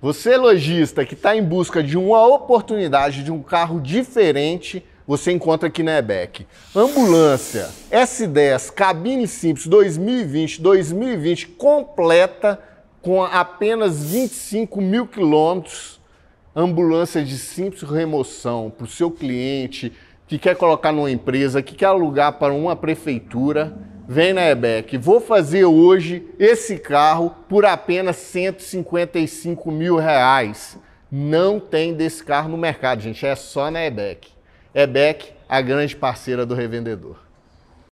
Você lojista que está em busca de uma oportunidade de um carro diferente, você encontra aqui na EBEC. Ambulância S10 cabine simples 2020, 2020 completa com apenas 25 mil quilômetros. Ambulância de simples remoção para o seu cliente que quer colocar numa empresa, que quer alugar para uma prefeitura Vem na né, EBEC, vou fazer hoje esse carro por apenas 155 mil reais. Não tem desse carro no mercado, gente, é só na EBEC. EBEC, a grande parceira do revendedor.